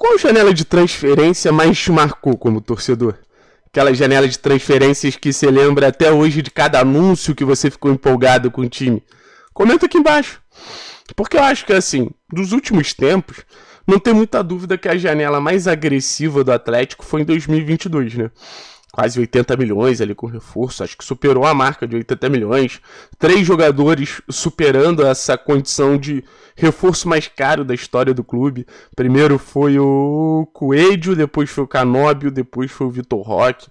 Qual janela de transferência mais te marcou como torcedor? Aquela janela de transferências que você lembra até hoje de cada anúncio que você ficou empolgado com o time? Comenta aqui embaixo. Porque eu acho que, assim, dos últimos tempos, não tem muita dúvida que a janela mais agressiva do Atlético foi em 2022, né? quase 80 milhões ali com reforço, acho que superou a marca de 80 milhões. Três jogadores superando essa condição de reforço mais caro da história do clube. Primeiro foi o Coelho, depois foi o Canóbio, depois foi o Vitor Roque.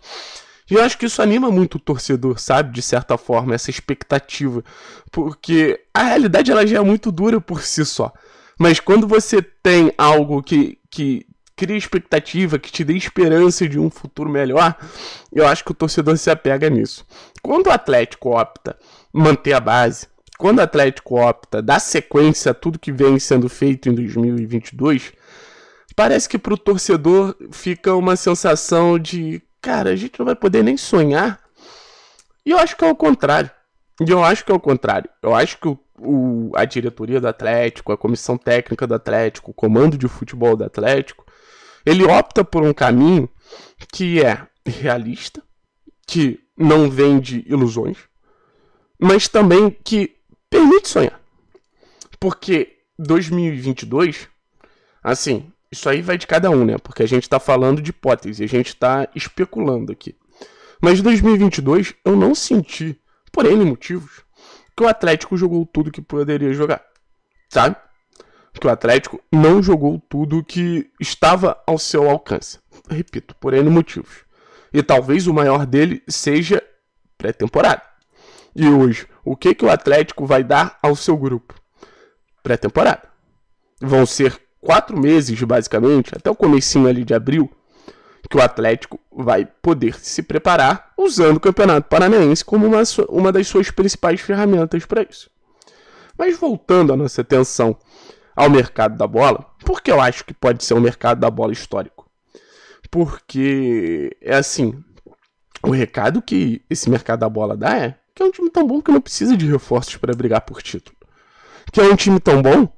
E eu acho que isso anima muito o torcedor, sabe? De certa forma, essa expectativa. Porque a realidade ela já é muito dura por si só. Mas quando você tem algo que, que cria expectativa, que te dê esperança de um futuro melhor, eu acho que o torcedor se apega nisso. Quando o Atlético opta manter a base, quando o Atlético opta dar sequência a tudo que vem sendo feito em 2022, parece que para o torcedor fica uma sensação de, cara, a gente não vai poder nem sonhar. E eu acho que é o contrário. E eu acho que é o contrário. Eu acho que o, o, a diretoria do Atlético, a comissão técnica do Atlético, o comando de futebol do Atlético, ele opta por um caminho que é realista, que não vende ilusões, mas também que permite sonhar. Porque 2022, assim, isso aí vai de cada um, né? Porque a gente está falando de hipótese, a gente está especulando aqui. Mas 2022 eu não senti, por N motivos, que o Atlético jogou tudo que poderia jogar, sabe? que o Atlético não jogou tudo que estava ao seu alcance. Repito, por N motivos. E talvez o maior dele seja pré-temporada. E hoje, o que, que o Atlético vai dar ao seu grupo? Pré-temporada. Vão ser quatro meses, basicamente, até o comecinho ali de abril, que o Atlético vai poder se preparar usando o Campeonato Paranaense como uma, uma das suas principais ferramentas para isso. Mas voltando à nossa atenção ao mercado da bola, porque eu acho que pode ser um mercado da bola histórico. Porque é assim, o recado que esse mercado da bola dá é que é um time tão bom que não precisa de reforços para brigar por título. Que é um time tão bom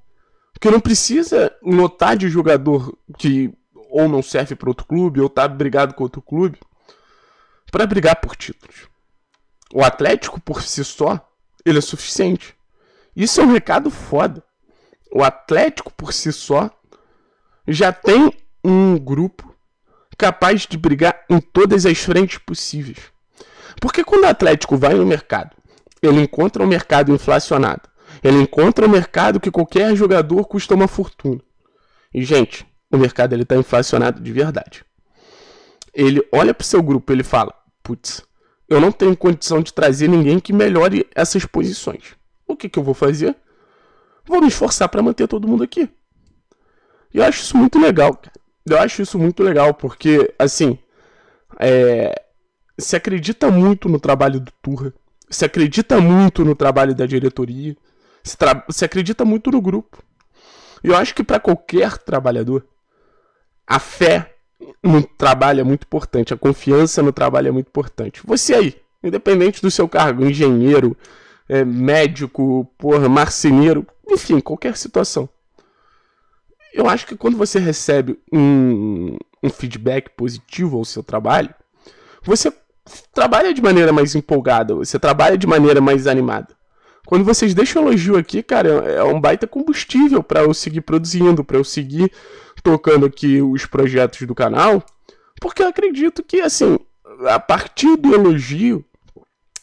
que não precisa lotar de jogador que ou não serve para outro clube ou tá brigado com outro clube para brigar por títulos. O Atlético por si só, ele é suficiente. Isso é um recado foda o Atlético por si só já tem um grupo capaz de brigar em todas as frentes possíveis. Porque quando o Atlético vai no mercado, ele encontra um mercado inflacionado. Ele encontra um mercado que qualquer jogador custa uma fortuna. E gente, o mercado ele tá inflacionado de verdade. Ele olha pro seu grupo, ele fala: "Putz, eu não tenho condição de trazer ninguém que melhore essas posições. O que que eu vou fazer?" vou me esforçar para manter todo mundo aqui. E eu acho isso muito legal, cara. Eu acho isso muito legal, porque, assim, é... se acredita muito no trabalho do Turra, se acredita muito no trabalho da diretoria, se, tra... se acredita muito no grupo. E eu acho que para qualquer trabalhador, a fé no trabalho é muito importante, a confiança no trabalho é muito importante. Você aí, independente do seu cargo, engenheiro, é, médico, porra, marceneiro, enfim, qualquer situação. Eu acho que quando você recebe um, um feedback positivo ao seu trabalho, você trabalha de maneira mais empolgada, você trabalha de maneira mais animada. Quando vocês deixam elogio aqui, cara, é, é um baita combustível para eu seguir produzindo, para eu seguir tocando aqui os projetos do canal, porque eu acredito que, assim, a partir do elogio,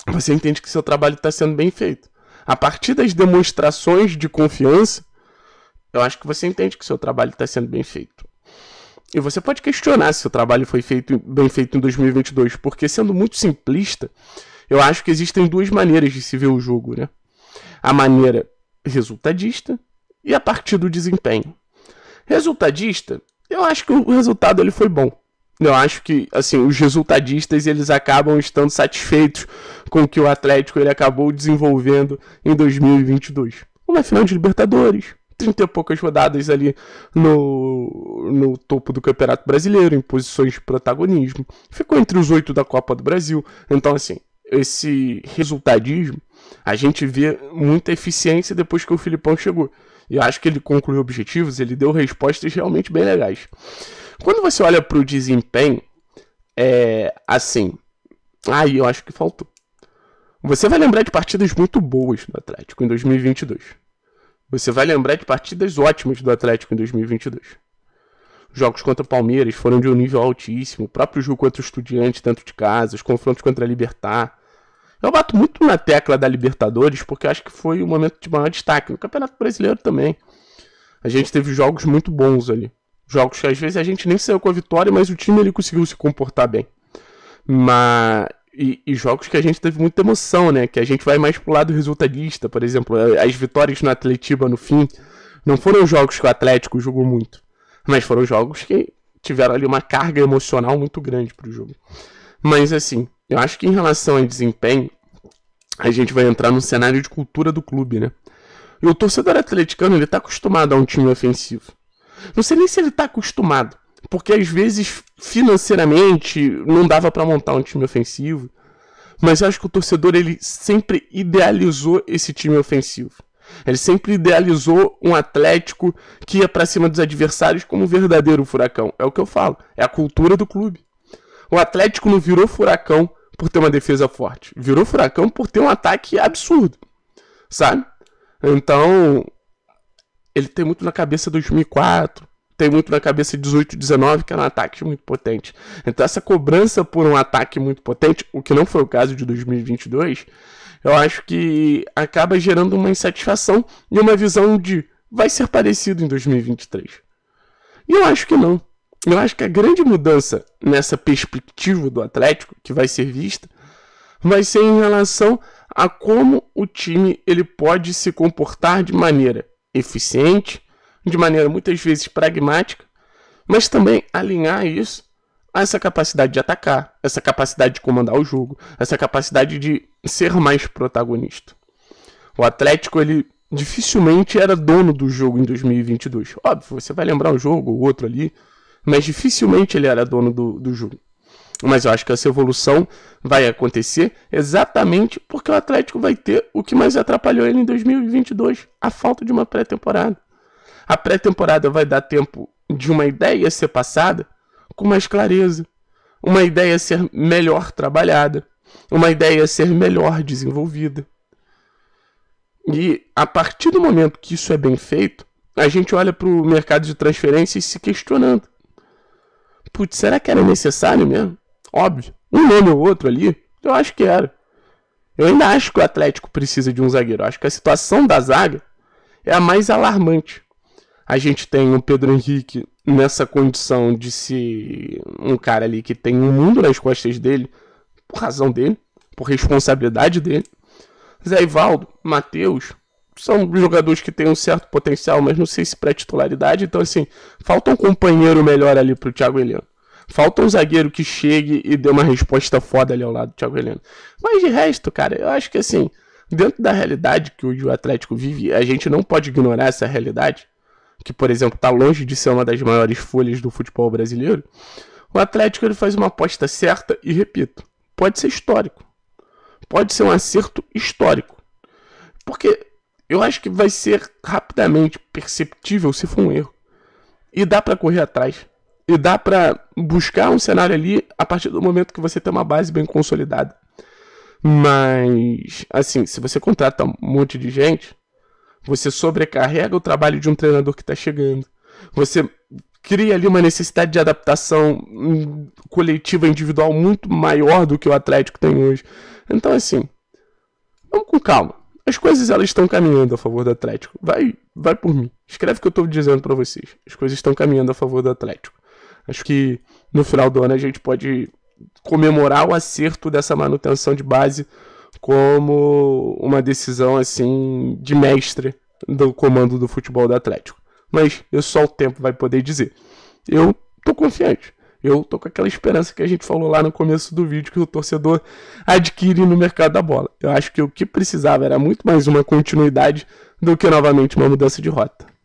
você entende que seu trabalho está sendo bem feito a partir das demonstrações de confiança, eu acho que você entende que seu trabalho está sendo bem feito. E você pode questionar se o trabalho foi feito, bem feito em 2022, porque sendo muito simplista, eu acho que existem duas maneiras de se ver o jogo, né? A maneira resultadista e a partir do desempenho. Resultadista, eu acho que o resultado ele foi bom. Eu acho que, assim, os resultadistas eles acabam estando satisfeitos com o que o Atlético ele acabou desenvolvendo em 2022. Uma final de Libertadores, 30 e poucas rodadas ali no, no topo do Campeonato Brasileiro, em posições de protagonismo. Ficou entre os oito da Copa do Brasil. Então, assim, esse resultadismo, a gente vê muita eficiência depois que o Filipão chegou. E eu acho que ele concluiu objetivos, ele deu respostas realmente bem legais. Quando você olha para o desempenho, é assim. Aí eu acho que faltou. Você vai lembrar de partidas muito boas do Atlético em 2022. Você vai lembrar de partidas ótimas do Atlético em 2022. Jogos contra o Palmeiras foram de um nível altíssimo. O próprio jogo contra o Estudiante, tanto de casa, os confrontos contra a Libertar. Eu bato muito na tecla da Libertadores porque acho que foi o momento de maior destaque. No Campeonato Brasileiro também. A gente teve jogos muito bons ali. Jogos que às vezes a gente nem saiu com a vitória, mas o time ele conseguiu se comportar bem. Mas. E, e, jogos que a gente teve muita emoção, né? Que a gente vai mais pro lado resultadista, por exemplo, as vitórias no Atletiba no fim não foram jogos que o Atlético jogou muito, mas foram jogos que tiveram ali uma carga emocional muito grande pro jogo. Mas assim, eu acho que em relação a desempenho, a gente vai entrar num cenário de cultura do clube, né? E o torcedor atleticano, ele tá acostumado a um time ofensivo. Não sei nem se ele tá acostumado, porque às vezes financeiramente não dava para montar um time ofensivo, mas eu acho que o torcedor ele sempre idealizou esse time ofensivo. Ele sempre idealizou um Atlético que ia para cima dos adversários como um verdadeiro furacão. É o que eu falo, é a cultura do clube. O Atlético não virou furacão por ter uma defesa forte, virou furacão por ter um ataque absurdo, sabe? Então, ele tem muito na cabeça 2004, tem muito na cabeça 18, 19, que era um ataque muito potente. Então, essa cobrança por um ataque muito potente, o que não foi o caso de 2022, eu acho que acaba gerando uma insatisfação e uma visão de vai ser parecido em 2023. E eu acho que não. Eu acho que a grande mudança nessa perspectiva do Atlético, que vai ser vista, vai ser em relação a como o time ele pode se comportar de maneira eficiente, de maneira muitas vezes pragmática, mas também alinhar isso a essa capacidade de atacar, essa capacidade de comandar o jogo, essa capacidade de ser mais protagonista. O Atlético ele dificilmente era dono do jogo em 2022. Óbvio, você vai lembrar um jogo ou outro ali, mas dificilmente ele era dono do, do jogo. Mas eu acho que essa evolução vai acontecer exatamente porque o Atlético vai ter o que mais atrapalhou ele em 2022, a falta de uma pré-temporada. A pré-temporada vai dar tempo de uma ideia ser passada com mais clareza, uma ideia ser melhor trabalhada, uma ideia ser melhor desenvolvida. E a partir do momento que isso é bem feito, a gente olha para o mercado de transferências se questionando. Putz, será que era necessário mesmo? Óbvio. Um nome ou outro ali, eu acho que era. Eu ainda acho que o Atlético precisa de um zagueiro. Eu acho que a situação da zaga é a mais alarmante. A gente tem o Pedro Henrique nessa condição de ser um cara ali que tem um mundo nas costas dele, por razão dele, por responsabilidade dele. Zé Ivaldo, Matheus, são jogadores que têm um certo potencial, mas não sei se para titularidade. Então, assim, falta um companheiro melhor ali para o Thiago Heleno. Falta um zagueiro que chegue e dê uma resposta foda ali ao lado do Thiago Heleno. Mas de resto, cara, eu acho que assim, dentro da realidade que o Atlético vive, a gente não pode ignorar essa realidade, que, por exemplo, está longe de ser uma das maiores folhas do futebol brasileiro. O Atlético ele faz uma aposta certa e, repito, pode ser histórico. Pode ser um acerto histórico. Porque eu acho que vai ser rapidamente perceptível se for um erro. E dá para correr atrás. E dá para buscar um cenário ali a partir do momento que você tem uma base bem consolidada. Mas, assim, se você contrata um monte de gente, você sobrecarrega o trabalho de um treinador que está chegando. Você cria ali uma necessidade de adaptação hum, coletiva, individual muito maior do que o Atlético tem hoje. Então, assim, vamos com calma. As coisas elas estão caminhando a favor do Atlético. Vai, vai por mim. Escreve o que eu estou dizendo para vocês. As coisas estão caminhando a favor do Atlético. Acho que no final do ano a gente pode comemorar o acerto dessa manutenção de base como uma decisão assim de mestre do comando do futebol do Atlético. Mas eu só o tempo vai poder dizer. Eu tô confiante. Eu tô com aquela esperança que a gente falou lá no começo do vídeo que o torcedor adquire no mercado da bola. Eu acho que o que precisava era muito mais uma continuidade do que novamente uma mudança de rota.